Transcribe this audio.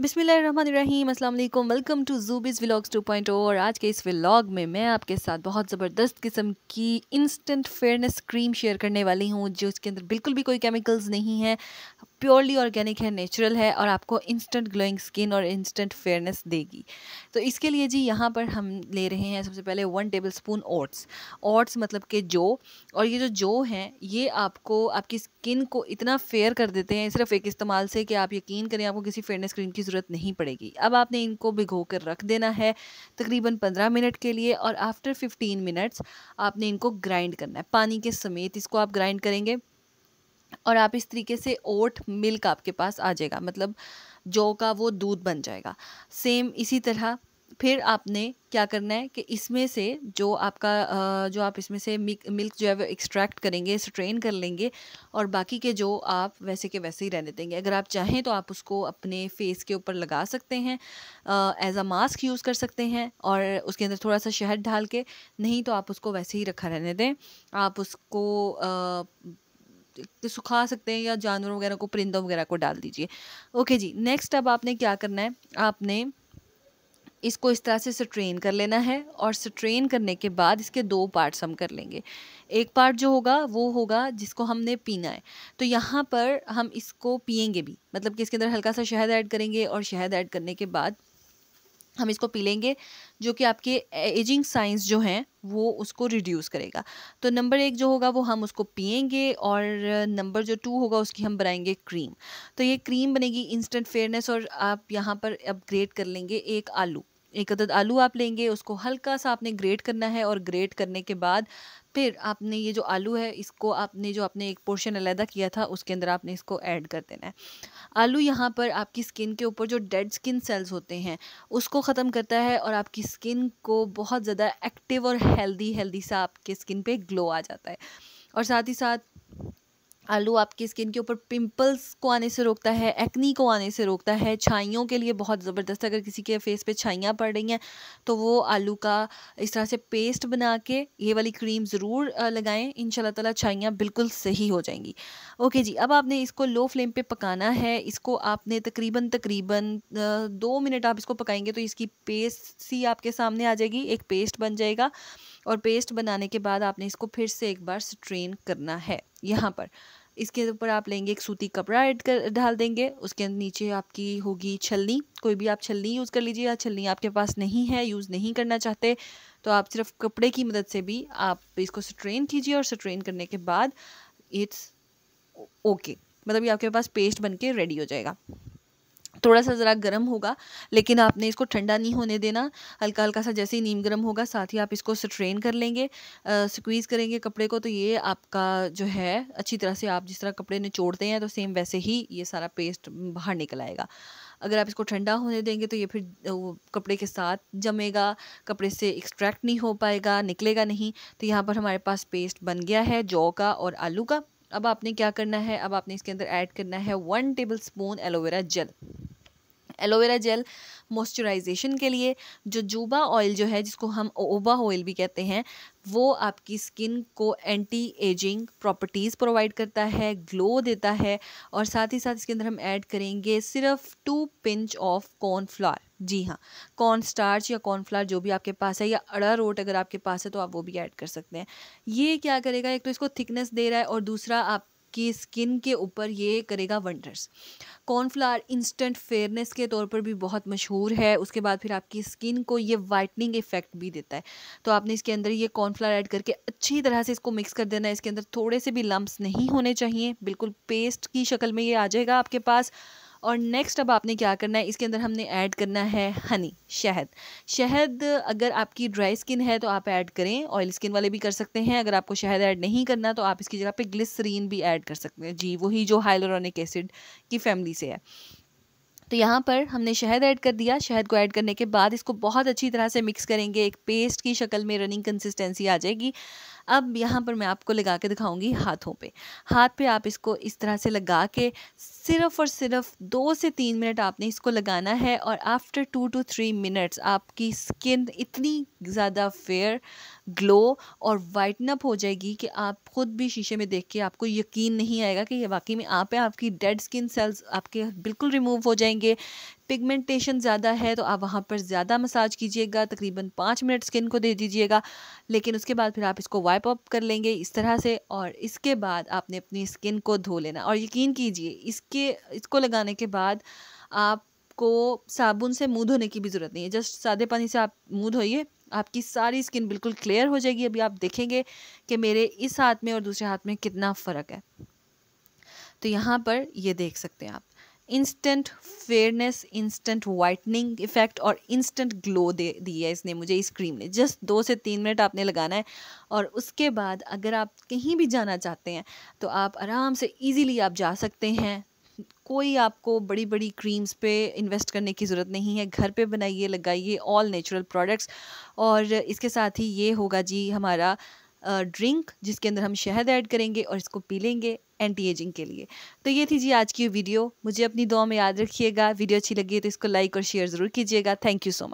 बिसमीम अल्लाम welcome to जूबीज़ vlogs 2.0 और आज के इस व्लॉग में मैं आपके साथ बहुत ज़बरदस्त किस्म की इंस्टेंट फेयरनेस क्रीम शेयर करने वाली हूँ जो इसके अंदर बिल्कुल भी कोई केमिकल्स नहीं है प्योरली ऑर्गेनिक है नेचुरल है और आपको इंस्टेंट ग्लोइंग स्किन और इंस्टेंट फेयरनेस देगी तो इसके लिए जी यहाँ पर हम ले रहे हैं सबसे पहले one table spoon oats oats मतलब के जो और ये जो जो हैं ये आपको आपकी स्किन को इतना फेयर कर देते हैं सिर्फ एक इस्तेमाल से कि आप यकीन करें आपको किसी फेयरनेस क्रीम की की ज़रूरत नहीं पड़ेगी अब आपने इनको भिगो कर रख देना है तकरीबन पंद्रह मिनट के लिए और आफ्टर फिफ्टीन मिनट्स आपने इनको ग्राइंड करना है पानी के समेत इसको आप ग्राइंड करेंगे और आप इस तरीके से ओट मिल्क आपके पास आ जाएगा मतलब जौ का वो दूध बन जाएगा सेम इसी तरह फिर आपने क्या करना है कि इसमें से जो आपका जो आप इसमें से मिल्क जो है वो एक्सट्रैक्ट करेंगे स्ट्रेन कर लेंगे और बाकी के जो आप वैसे के वैसे ही रहने देंगे अगर आप चाहें तो आप उसको अपने फेस के ऊपर लगा सकते हैं एज अ मास्क यूज़ कर सकते हैं और उसके अंदर थोड़ा सा शहद डाल के नहीं तो आप उसको वैसे ही रखा रहने दें आप उसको आ, सुखा सकते हैं या जानवरों वगैरह को परिंदों वगैरह को डाल दीजिए ओके जी नेक्स्ट अब आपने क्या करना है आपने इसको इस तरह से स्ट्रेन कर लेना है और स्ट्रेन करने के बाद इसके दो पार्ट्स हम कर लेंगे एक पार्ट जो होगा वो होगा जिसको हमने पीना है तो यहाँ पर हम इसको पियेंगे भी मतलब कि इसके अंदर हल्का सा शहद ऐड करेंगे और शहद ऐड करने के बाद हम इसको पी लेंगे जो कि आपके एजिंग साइंस जो हैं वो उसको रिड्यूस करेगा तो नंबर एक जो होगा वो हम उसको पियेंगे और नंबर जो टू होगा उसकी हम बनाएंगे क्रीम तो ये क्रीम बनेगी इंस्टेंट फेयरनेस और आप यहाँ पर अपग्रेड कर लेंगे एक आलू एक अदद आलू आप लेंगे उसको हल्का सा आपने ग्रेट करना है और ग्रेट करने के बाद फिर आपने ये जो आलू है इसको आपने जो आपने एक पोर्शन अलहदा किया था उसके अंदर आपने इसको ऐड कर देना है आलू यहाँ पर आपकी स्किन के ऊपर जो डेड स्किन सेल्स होते हैं उसको ख़त्म करता है और आपकी स्किन को बहुत ज़्यादा एक्टिव और हेल्दी हेल्दी सा आपके स्किन पे ग्लो आ जाता है और साथ ही साथ आलू आपकी स्किन के ऊपर पिंपल्स को आने से रोकता है एक्नी को आने से रोकता है छाइयों के लिए बहुत ज़बरदस्त अगर किसी के फेस पे छाइयाँ पड़ रही हैं तो वो आलू का इस तरह से पेस्ट बना के ये वाली क्रीम ज़रूर लगाएं इन ताला छाइयाँ बिल्कुल सही हो जाएंगी ओके जी अब आपने इसको लो फ्लेम पर पकाना है इसको आपने तकरीबन तकरीबन दो मिनट आप इसको पकाएंगे तो इसकी पेस्ट सी आपके सामने आ जाएगी एक पेस्ट बन जाएगा और पेस्ट बनाने के बाद आपने इसको फिर से एक बार स्ट्रेन करना है यहाँ पर इसके ऊपर आप लेंगे एक सूती कपड़ा ऐड कर डाल देंगे उसके नीचे आपकी होगी छलनी कोई भी आप छलनी यूज़ कर लीजिए या छलनी आपके पास नहीं है यूज़ नहीं करना चाहते तो आप सिर्फ कपड़े की मदद से भी आप इसको स्ट्रेन कीजिए और स्ट्रेन करने के बाद इट्स ओके मतलब ये आपके पास पेस्ट बन के रेडी हो जाएगा थोड़ा सा ज़रा गर्म होगा लेकिन आपने इसको ठंडा नहीं होने देना हल्का हल्का सा जैसे ही नीम गर्म होगा साथ ही आप इसको स्ट्रेन कर लेंगे स्क्वीज़ करेंगे कपड़े को तो ये आपका जो है अच्छी तरह से आप जिस तरह कपड़े निचोड़ते हैं तो सेम वैसे ही ये सारा पेस्ट बाहर निकल आएगा अगर आप इसको ठंडा होने देंगे तो ये फिर वो कपड़े के साथ जमेगा कपड़े से एक्सट्रैक्ट नहीं हो पाएगा निकलेगा नहीं तो यहाँ पर हमारे पास पेस्ट बन गया है जौ का और आलू का अब आपने क्या करना है अब आपने इसके अंदर ऐड करना है one table spoon aloe vera gel aloe vera gel moisturisation के लिए जो जूबा ऑयल जो है जिसको हम ओबा ऑयल भी कहते हैं वो आपकी स्किन को एंटी एजिंग प्रॉपर्टीज़ प्रोवाइड करता है ग्लो देता है और साथ ही साथ इसके अंदर हम ऐड करेंगे सिर्फ टू पिंच ऑफ कॉर्नफ्लावर जी हाँ कॉर्न स्टार्च या कॉर्नफ्लावर जो भी आपके पास है या अड़ा रोट अगर आपके पास है तो आप वो भी ऐड कर सकते हैं ये क्या करेगा एक तो इसको थिकनेस दे रहा है और दूसरा आप आपकी स्किन के ऊपर ये करेगा वंडर्स कॉर्नफ्लावर इंस्टेंट फेयरनेस के तौर पर भी बहुत मशहूर है उसके बाद फिर आपकी स्किन को ये वाइटनिंग इफेक्ट भी देता है तो आपने इसके अंदर ये कॉर्नफ्लावर ऐड करके अच्छी तरह से इसको मिक्स कर देना है इसके अंदर थोड़े से भी लम्ब नहीं होने चाहिए बिल्कुल पेस्ट की शक्ल में ये आ जाएगा आपके पास और नेक्स्ट अब आपने क्या करना है इसके अंदर हमने ऐड करना है हनी शहद शहद अगर आपकी ड्राई स्किन है तो आप ऐड करें ऑयल स्किन वाले भी कर सकते हैं अगर आपको शहद ऐड नहीं करना तो आप इसकी जगह पे ग्लिसरीन भी ऐड कर सकते हैं जी वही जो हाइलोरॉनिक एसिड की फैमिली से है तो यहाँ पर हमने शहद ऐड कर दिया शहद को ऐड करने के बाद इसको बहुत अच्छी तरह से मिक्स करेंगे एक पेस्ट की शक्ल में रनिंग कंसिस्टेंसी आ जाएगी अब यहाँ पर मैं आपको लगा के दिखाऊंगी हाथों पे हाथ पे आप इसको इस तरह से लगा के सिर्फ और सिर्फ दो से तीन मिनट आपने इसको लगाना है और after two two three minutes आपकी स्किन इतनी ज़्यादा फेयर ग्लो और वाइटन अप हो जाएगी कि आप खुद भी शीशे में देख के आपको यकीन नहीं आएगा कि ये वाकई में आप है आपकी डेड स्किन सेल्स आपके बिल्कुल रिमूव हो जाएंगे पिगमेंटेशन ज़्यादा है तो आप वहाँ पर ज़्यादा मसाज कीजिएगा तकरीबन पाँच मिनट स्किन को दे दीजिएगा लेकिन उसके बाद फिर आप इसको वाइप अप कर लेंगे इस तरह से और इसके बाद आपने अपनी स्किन को धो लेना और यकीन कीजिए इसके इसको लगाने के बाद आप आपको साबुन से मुंह धोने की भी ज़रूरत नहीं है जस्ट सादे पानी से आप मुंह धोइए आपकी सारी स्किन बिल्कुल क्लियर हो जाएगी अभी आप देखेंगे कि मेरे इस हाथ में और दूसरे हाथ में कितना फ़र्क है तो यहाँ पर ये देख सकते हैं आप instant fairness instant whitening effect और इंस्टेंट ग्लो दे दी है इसने मुझे इस क्रीम ने जस्ट दो से तीन मिनट आपने लगाना है और उसके बाद अगर आप कहीं भी जाना चाहते हैं तो आप आराम से इजीली आप जा सकते हैं कोई आपको बड़ी बड़ी क्रीम्स पे इन्वेस्ट करने की ज़रूरत नहीं है घर पे बनाइए लगाइए ऑल नेचुरल प्रोडक्ट्स और इसके साथ ही ये होगा जी हमारा ड्रिंक जिसके अंदर हम शहद ऐड करेंगे और इसको पी लेंगे एंटी एजिंग के लिए तो ये थी जी आज की वीडियो मुझे अपनी दुआ में याद रखिएगा वीडियो अच्छी लगी है तो इसको लाइक और शेयर ज़रूर कीजिएगा थैंक यू सो मच